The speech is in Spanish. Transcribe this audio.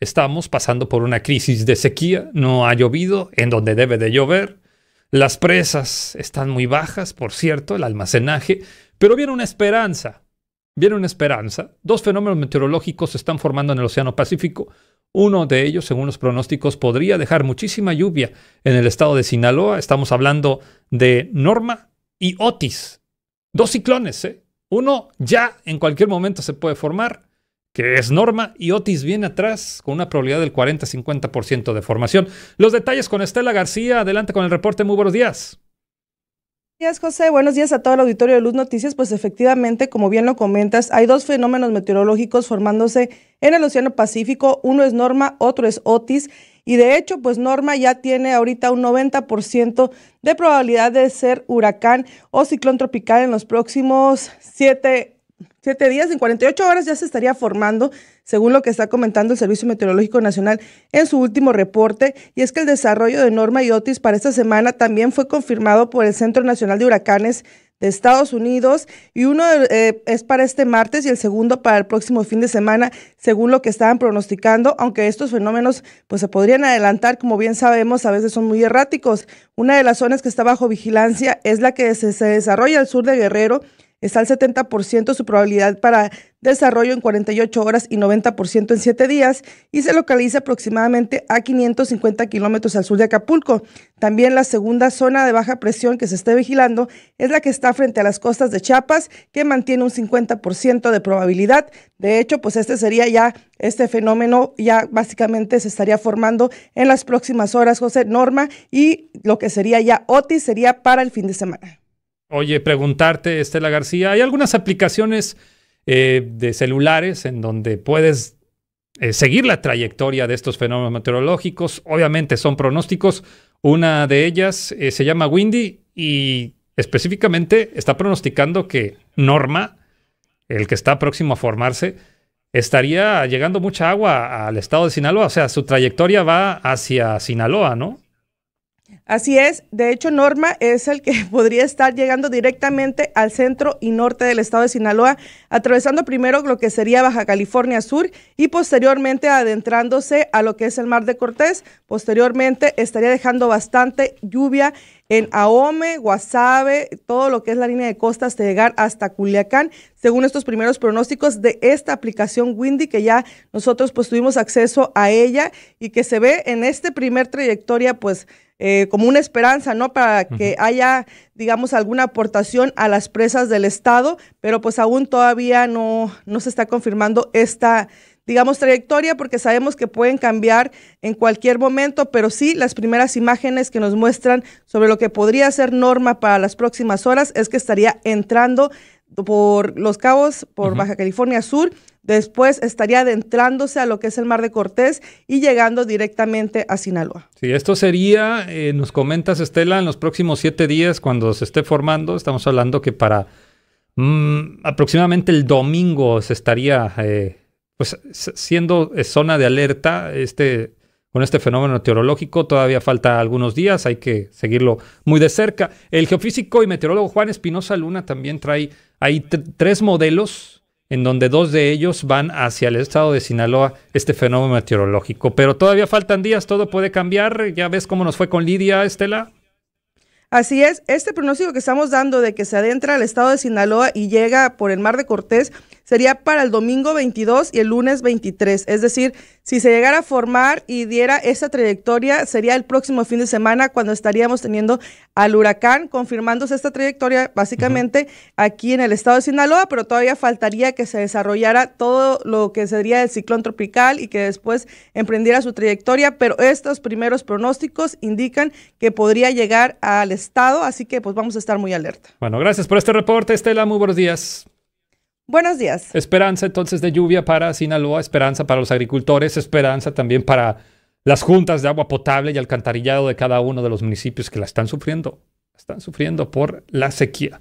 estamos pasando por una crisis de sequía, no ha llovido en donde debe de llover, las presas están muy bajas, por cierto, el almacenaje, pero viene una esperanza, viene una esperanza. Dos fenómenos meteorológicos se están formando en el Océano Pacífico. Uno de ellos, según los pronósticos, podría dejar muchísima lluvia en el estado de Sinaloa. Estamos hablando de Norma y Otis. Dos ciclones, ¿eh? Uno ya en cualquier momento se puede formar que es Norma, y Otis viene atrás con una probabilidad del 40-50% de formación. Los detalles con Estela García. Adelante con el reporte. Muy buenos días. Buenos días, José. Buenos días a todo el auditorio de Luz Noticias. Pues efectivamente, como bien lo comentas, hay dos fenómenos meteorológicos formándose en el Océano Pacífico. Uno es Norma, otro es Otis. Y de hecho, pues Norma ya tiene ahorita un 90% de probabilidad de ser huracán o ciclón tropical en los próximos siete siete días, en 48 horas ya se estaría formando, según lo que está comentando el Servicio Meteorológico Nacional en su último reporte, y es que el desarrollo de Norma y Otis para esta semana también fue confirmado por el Centro Nacional de Huracanes de Estados Unidos y uno eh, es para este martes y el segundo para el próximo fin de semana, según lo que estaban pronosticando, aunque estos fenómenos pues se podrían adelantar, como bien sabemos, a veces son muy erráticos. Una de las zonas que está bajo vigilancia es la que se desarrolla al sur de Guerrero está al 70% su probabilidad para desarrollo en 48 horas y 90% en 7 días y se localiza aproximadamente a 550 kilómetros al sur de Acapulco. También la segunda zona de baja presión que se esté vigilando es la que está frente a las costas de Chiapas, que mantiene un 50% de probabilidad. De hecho, pues este sería ya, este fenómeno ya básicamente se estaría formando en las próximas horas, José Norma, y lo que sería ya Otis sería para el fin de semana. Oye, preguntarte, Estela García, hay algunas aplicaciones eh, de celulares en donde puedes eh, seguir la trayectoria de estos fenómenos meteorológicos. Obviamente son pronósticos. Una de ellas eh, se llama Windy y específicamente está pronosticando que Norma, el que está próximo a formarse, estaría llegando mucha agua al estado de Sinaloa. O sea, su trayectoria va hacia Sinaloa, ¿no? Así es, de hecho Norma es el que podría estar llegando directamente al centro y norte del estado de Sinaloa, atravesando primero lo que sería Baja California Sur y posteriormente adentrándose a lo que es el Mar de Cortés. Posteriormente estaría dejando bastante lluvia en Ahome, Guasave, todo lo que es la línea de costas de llegar hasta Culiacán, según estos primeros pronósticos de esta aplicación Windy, que ya nosotros pues tuvimos acceso a ella y que se ve en este primer trayectoria pues eh, como una esperanza, ¿no? Para que haya, digamos, alguna aportación a las presas del Estado, pero pues aún todavía no, no se está confirmando esta, digamos, trayectoria, porque sabemos que pueden cambiar en cualquier momento, pero sí las primeras imágenes que nos muestran sobre lo que podría ser norma para las próximas horas es que estaría entrando por Los Cabos, por Baja California Sur. Después estaría adentrándose a lo que es el Mar de Cortés y llegando directamente a Sinaloa. Sí, esto sería, eh, nos comentas Estela, en los próximos siete días cuando se esté formando, estamos hablando que para mm, aproximadamente el domingo se estaría eh, pues, siendo eh, zona de alerta este con este fenómeno meteorológico. Todavía falta algunos días, hay que seguirlo muy de cerca. El geofísico y meteorólogo Juan Espinosa Luna también trae hay tres modelos en donde dos de ellos van hacia el estado de Sinaloa, este fenómeno meteorológico. Pero todavía faltan días, todo puede cambiar. Ya ves cómo nos fue con Lidia, Estela. Así es, este pronóstico que estamos dando de que se adentra al estado de Sinaloa y llega por el mar de Cortés sería para el domingo 22 y el lunes 23. Es decir, si se llegara a formar y diera esa trayectoria, sería el próximo fin de semana cuando estaríamos teniendo al huracán, confirmándose esta trayectoria básicamente aquí en el estado de Sinaloa, pero todavía faltaría que se desarrollara todo lo que sería el ciclón tropical y que después emprendiera su trayectoria, pero estos primeros pronósticos indican que podría llegar al estado, así que pues vamos a estar muy alerta. Bueno, gracias por este reporte, Estela, muy buenos días. Buenos días. Esperanza entonces de lluvia para Sinaloa, esperanza para los agricultores, esperanza también para las juntas de agua potable y alcantarillado de cada uno de los municipios que la están sufriendo, están sufriendo por la sequía.